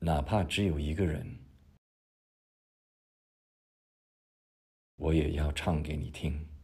哪怕只有一个人，我也要唱给你听。